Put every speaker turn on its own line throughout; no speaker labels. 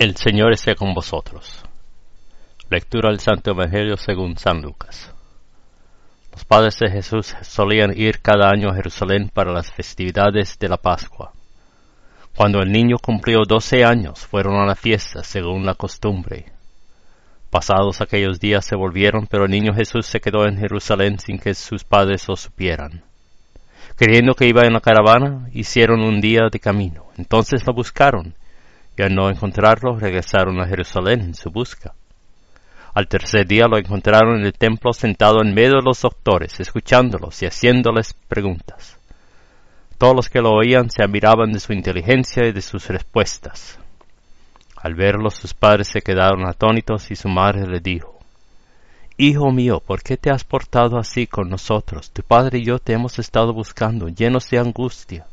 El Señor esté con vosotros. Lectura del Santo Evangelio según San Lucas. Los padres de Jesús solían ir cada año a Jerusalén para las festividades de la Pascua. Cuando el niño cumplió doce años, fueron a la fiesta según la costumbre. Pasados aquellos días se volvieron, pero el niño Jesús se quedó en Jerusalén sin que sus padres lo supieran. Creyendo que iba en la caravana, hicieron un día de camino. Entonces lo buscaron y al no encontrarlo regresaron a Jerusalén en su busca. Al tercer día lo encontraron en el templo sentado en medio de los doctores, escuchándolos y haciéndoles preguntas. Todos los que lo oían se admiraban de su inteligencia y de sus respuestas. Al verlo sus padres se quedaron atónitos y su madre le dijo, Hijo mío, ¿por qué te has portado así con nosotros? Tu padre y yo te hemos estado buscando, llenos de angustia.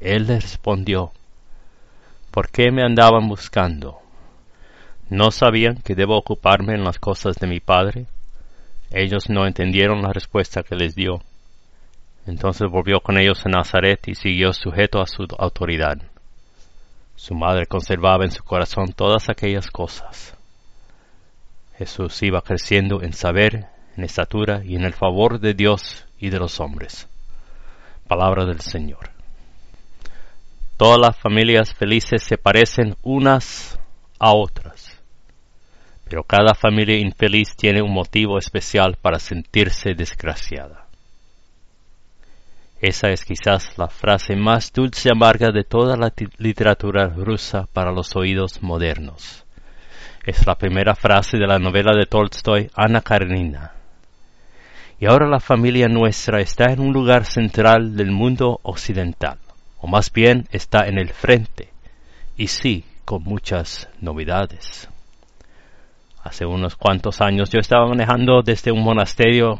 Él le respondió, ¿Por qué me andaban buscando? ¿No sabían que debo ocuparme en las cosas de mi Padre? Ellos no entendieron la respuesta que les dio. Entonces volvió con ellos a Nazaret y siguió sujeto a su autoridad. Su madre conservaba en su corazón todas aquellas cosas. Jesús iba creciendo en saber, en estatura y en el favor de Dios y de los hombres. Palabra del Señor. Todas las familias felices se parecen unas a otras, pero cada familia infeliz tiene un motivo especial para sentirse desgraciada. Esa es quizás la frase más dulce y amarga de toda la literatura rusa para los oídos modernos. Es la primera frase de la novela de Tolstoy, Ana Karenina. Y ahora la familia nuestra está en un lugar central del mundo occidental o más bien está en el frente, y sí, con muchas novedades. Hace unos cuantos años yo estaba manejando desde un monasterio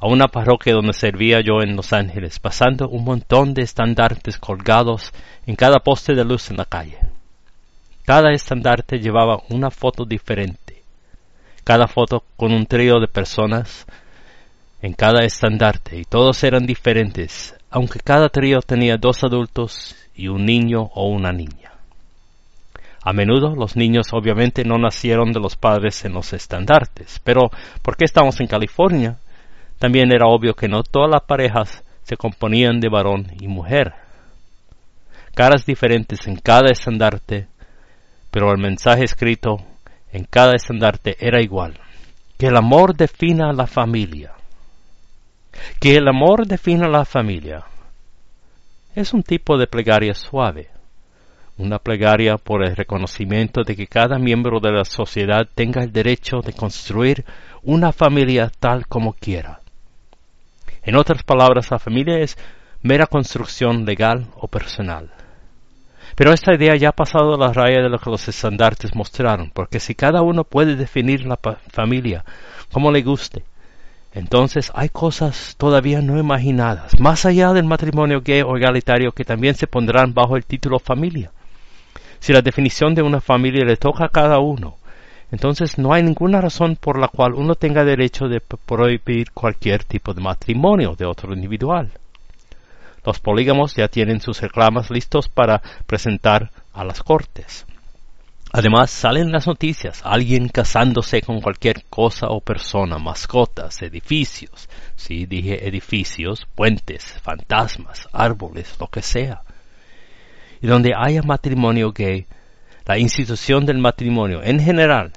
a una parroquia donde servía yo en Los Ángeles, pasando un montón de estandartes colgados en cada poste de luz en la calle. Cada estandarte llevaba una foto diferente, cada foto con un trío de personas en cada estandarte, y todos eran diferentes, aunque cada trío tenía dos adultos y un niño o una niña. A menudo los niños obviamente no nacieron de los padres en los estandartes, pero porque estamos en California, también era obvio que no todas las parejas se componían de varón y mujer. Caras diferentes en cada estandarte, pero el mensaje escrito en cada estandarte era igual, que el amor defina a la familia que el amor defina la familia. Es un tipo de plegaria suave, una plegaria por el reconocimiento de que cada miembro de la sociedad tenga el derecho de construir una familia tal como quiera. En otras palabras, la familia es mera construcción legal o personal. Pero esta idea ya ha pasado la raya de lo que los estandartes mostraron, porque si cada uno puede definir la familia como le guste, entonces hay cosas todavía no imaginadas, más allá del matrimonio gay o egalitario, que también se pondrán bajo el título familia. Si la definición de una familia le toca a cada uno, entonces no hay ninguna razón por la cual uno tenga derecho de prohibir cualquier tipo de matrimonio de otro individual. Los polígamos ya tienen sus reclamas listos para presentar a las cortes. Además, salen las noticias, alguien casándose con cualquier cosa o persona, mascotas, edificios, sí, dije edificios, puentes, fantasmas, árboles, lo que sea. Y donde haya matrimonio gay, la institución del matrimonio en general,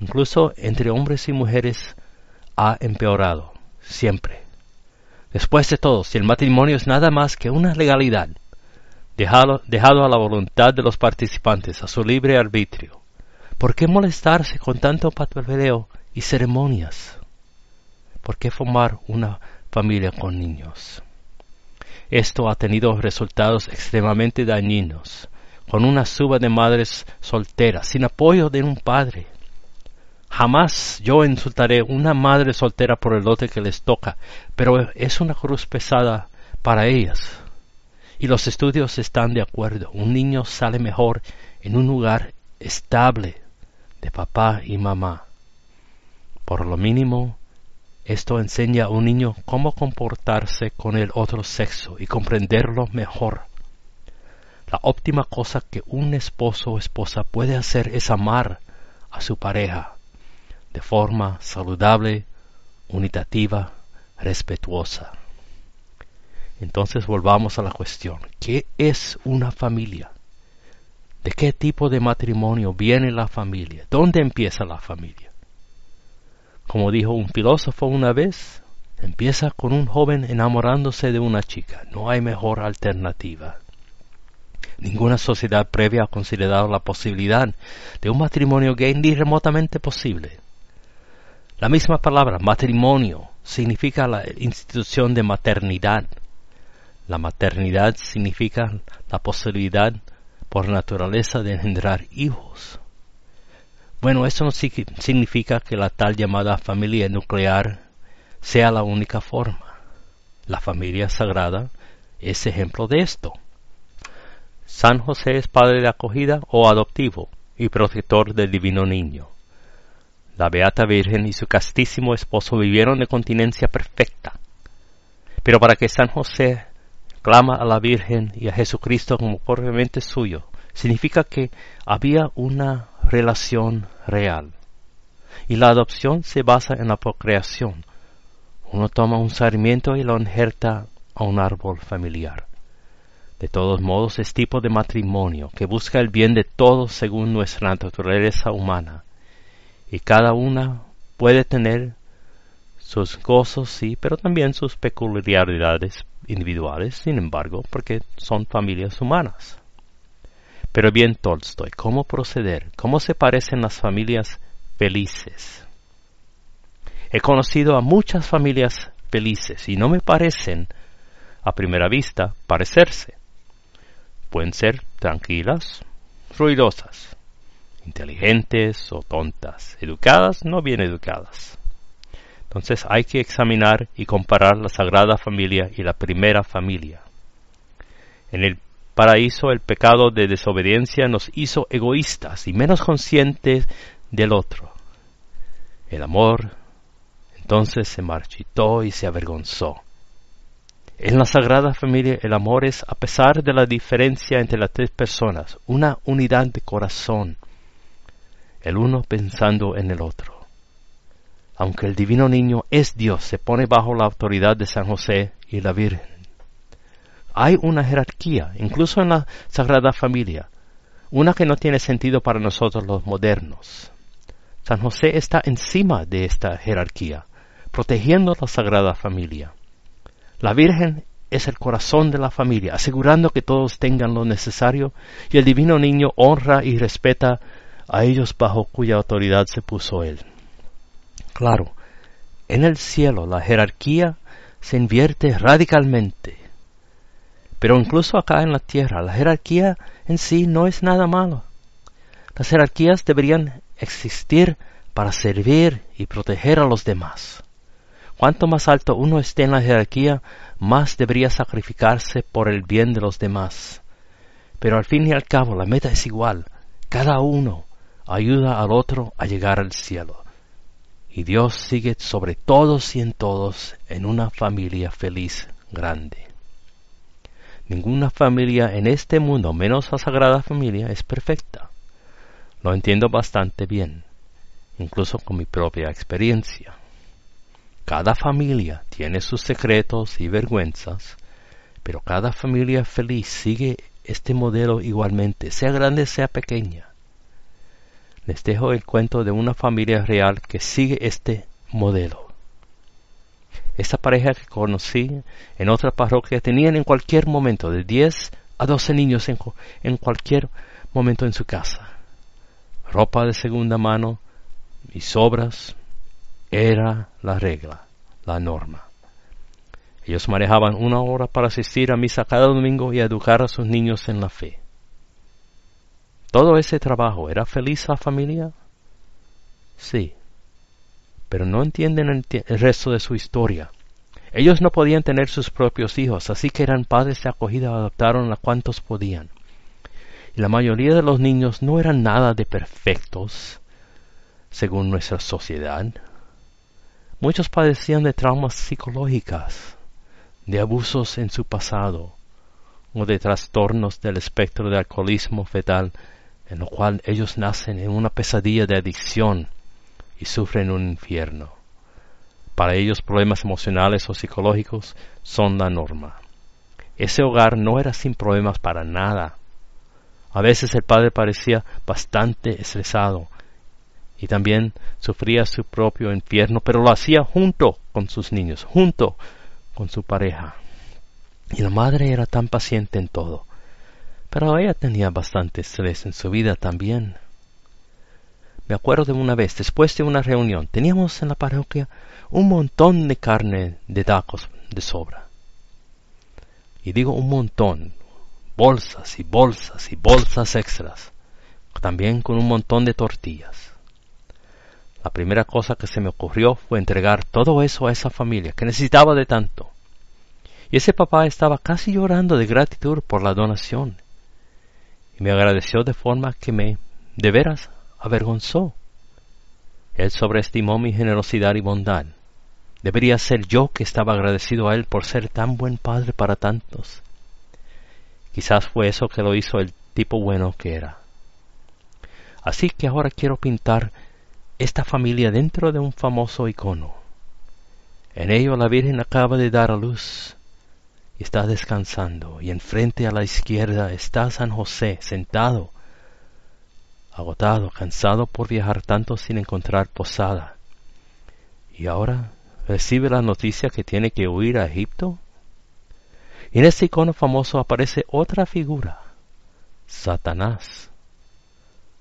incluso entre hombres y mujeres, ha empeorado, siempre. Después de todo, si el matrimonio es nada más que una legalidad, dejado, a la voluntad de los participantes, a su libre arbitrio. ¿Por qué molestarse con tanto papeleo y ceremonias? ¿Por qué formar una familia con niños? Esto ha tenido resultados extremadamente dañinos, con una suba de madres solteras, sin apoyo de un padre. Jamás yo insultaré una madre soltera por el lote que les toca, pero es una cruz pesada para ellas, y los estudios están de acuerdo. Un niño sale mejor en un lugar estable de papá y mamá. Por lo mínimo, esto enseña a un niño cómo comportarse con el otro sexo y comprenderlo mejor. La óptima cosa que un esposo o esposa puede hacer es amar a su pareja de forma saludable, unitativa, respetuosa. Entonces volvamos a la cuestión, ¿qué es una familia? ¿De qué tipo de matrimonio viene la familia? ¿Dónde empieza la familia? Como dijo un filósofo una vez, empieza con un joven enamorándose de una chica. No hay mejor alternativa. Ninguna sociedad previa ha considerado la posibilidad de un matrimonio gay ni remotamente posible. La misma palabra, matrimonio, significa la institución de maternidad, la maternidad significa la posibilidad por naturaleza de engendrar hijos. Bueno, eso no significa que la tal llamada familia nuclear sea la única forma. La familia sagrada es ejemplo de esto. San José es padre de acogida o adoptivo y protector del divino niño. La Beata Virgen y su castísimo esposo vivieron de continencia perfecta. Pero para que San José clama a la Virgen y a Jesucristo como propiamente suyo, significa que había una relación real. Y la adopción se basa en la procreación. Uno toma un sarmiento y lo injerta a un árbol familiar. De todos modos, es tipo de matrimonio que busca el bien de todos según nuestra naturaleza humana, y cada una puede tener sus gozos, sí, pero también sus peculiaridades individuales, sin embargo, porque son familias humanas. Pero bien, Tolstoy, ¿cómo proceder? ¿Cómo se parecen las familias felices? He conocido a muchas familias felices y no me parecen, a primera vista, parecerse. Pueden ser tranquilas, ruidosas, inteligentes o tontas, educadas, no bien educadas. Entonces hay que examinar y comparar la Sagrada Familia y la primera familia. En el paraíso el pecado de desobediencia nos hizo egoístas y menos conscientes del otro. El amor entonces se marchitó y se avergonzó. En la Sagrada Familia el amor es, a pesar de la diferencia entre las tres personas, una unidad de corazón, el uno pensando en el otro aunque el divino niño es Dios, se pone bajo la autoridad de San José y la Virgen. Hay una jerarquía, incluso en la Sagrada Familia, una que no tiene sentido para nosotros los modernos. San José está encima de esta jerarquía, protegiendo la Sagrada Familia. La Virgen es el corazón de la familia, asegurando que todos tengan lo necesario, y el divino niño honra y respeta a ellos bajo cuya autoridad se puso él claro, en el cielo la jerarquía se invierte radicalmente. Pero incluso acá en la tierra, la jerarquía en sí no es nada malo. Las jerarquías deberían existir para servir y proteger a los demás. Cuanto más alto uno esté en la jerarquía, más debería sacrificarse por el bien de los demás. Pero al fin y al cabo la meta es igual. Cada uno ayuda al otro a llegar al cielo. Y Dios sigue sobre todos y en todos en una familia feliz grande. Ninguna familia en este mundo, menos la Sagrada Familia, es perfecta. Lo entiendo bastante bien, incluso con mi propia experiencia. Cada familia tiene sus secretos y vergüenzas, pero cada familia feliz sigue este modelo igualmente, sea grande, sea pequeña les dejo el cuento de una familia real que sigue este modelo. Esta pareja que conocí en otra parroquia tenían en cualquier momento de 10 a 12 niños en, cualquier momento en su casa. Ropa de segunda mano y sobras era la regla, la norma. Ellos manejaban una hora para asistir a misa cada domingo y educar a sus niños en la fe. Todo ese trabajo, ¿era feliz la familia? Sí, pero no entienden el, resto de su historia. Ellos no podían tener sus propios hijos, así que eran padres de acogida, adoptaron a cuantos podían. Y la mayoría de los niños no eran nada de perfectos, según nuestra sociedad. Muchos padecían de traumas psicológicas, de abusos en su pasado, o de trastornos del espectro de alcoholismo fetal en lo cual ellos nacen en una pesadilla de adicción y sufren un infierno. Para ellos problemas emocionales o psicológicos son la norma. Ese hogar no era sin problemas para nada. A veces el padre parecía bastante estresado y también sufría su propio infierno, pero lo hacía junto con sus niños, junto con su pareja. Y la madre era tan paciente en todo. Pero ella tenía bastante estrés en su vida también. Me acuerdo de una vez, después de una reunión, teníamos en la parroquia un montón de carne de tacos de sobra. Y digo un montón, bolsas y bolsas y bolsas extras, también con un montón de tortillas. La primera cosa que se me ocurrió fue entregar todo eso a esa familia que necesitaba de tanto. Y ese papá estaba casi llorando de gratitud por la donación me agradeció de forma que me de veras avergonzó. Él sobreestimó mi generosidad y bondad. Debería ser yo que estaba agradecido a él por ser tan buen padre para tantos. Quizás fue eso que lo hizo el tipo bueno que era. Así que ahora quiero pintar esta familia dentro de un famoso icono. En ello la Virgen acaba de dar a luz está descansando y enfrente a la izquierda está San José sentado, agotado, cansado por viajar tanto sin encontrar posada. Y ahora recibe la noticia que tiene que huir a Egipto. en este icono famoso aparece otra figura, Satanás.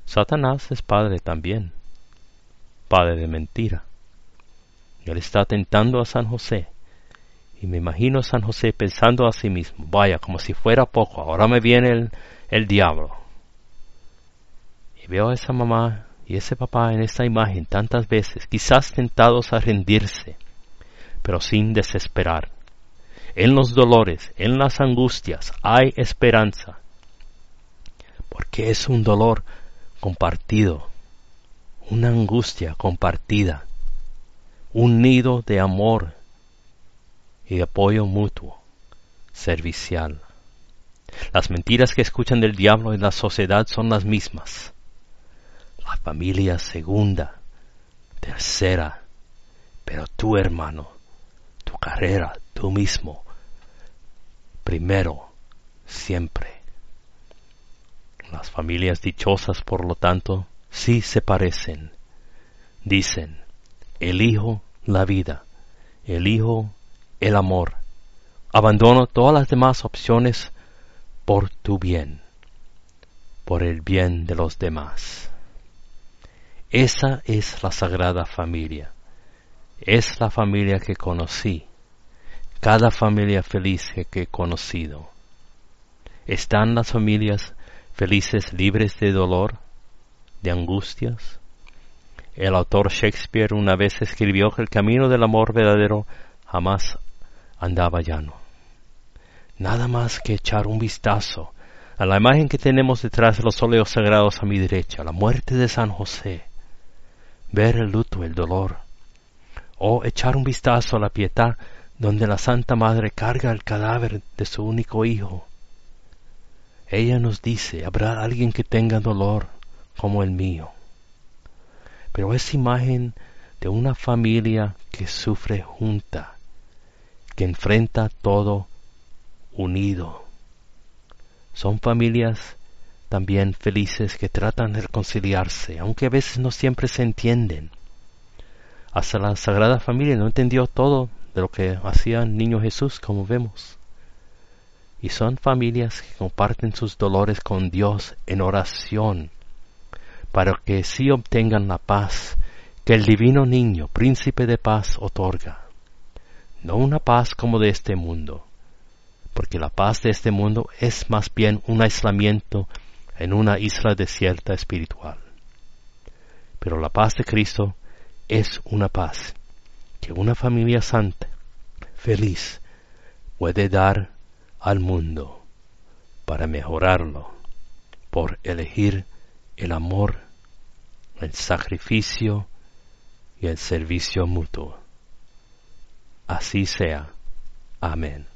Satanás es padre también, padre de mentira. Él está tentando a San José y me imagino San José pensando a sí mismo, vaya, como si fuera poco, ahora me viene el, el diablo. Y veo a esa mamá y ese papá en esta imagen tantas veces, quizás tentados a rendirse, pero sin desesperar. En los dolores, en las angustias, hay esperanza, porque es un dolor compartido, una angustia compartida, un nido de amor y apoyo mutuo, servicial. Las mentiras que escuchan del diablo en la sociedad son las mismas. La familia segunda, tercera, pero tu hermano, tu carrera, tú mismo, primero, siempre. Las familias dichosas, por lo tanto, sí se parecen. Dicen, elijo la vida, elijo el amor. Abandono todas las demás opciones por tu bien, por el bien de los demás. Esa es la Sagrada Familia. Es la familia que conocí. Cada familia feliz que he conocido. ¿Están las familias felices libres de dolor, de angustias? El autor Shakespeare una vez escribió que el camino del amor verdadero jamás andaba llano. Nada más que echar un vistazo a la imagen que tenemos detrás de los óleos sagrados a mi derecha, la muerte de San José, ver el luto, el dolor, o echar un vistazo a la piedad donde la Santa Madre carga el cadáver de su único hijo. Ella nos dice, habrá alguien que tenga dolor como el mío. Pero es imagen de una familia que sufre junta, que enfrenta todo unido. Son familias también felices que tratan de reconciliarse, aunque a veces no siempre se entienden. Hasta la Sagrada Familia no entendió todo de lo que hacía el niño Jesús, como vemos. Y son familias que comparten sus dolores con Dios en oración, para que sí obtengan la paz que el divino niño, príncipe de paz, otorga no una paz como de este mundo, porque la paz de este mundo es más bien un aislamiento en una isla desierta espiritual. Pero la paz de Cristo es una paz que una familia santa, feliz, puede dar al mundo para mejorarlo, por elegir el amor, el sacrificio y el servicio mutuo. Así sea. Amén.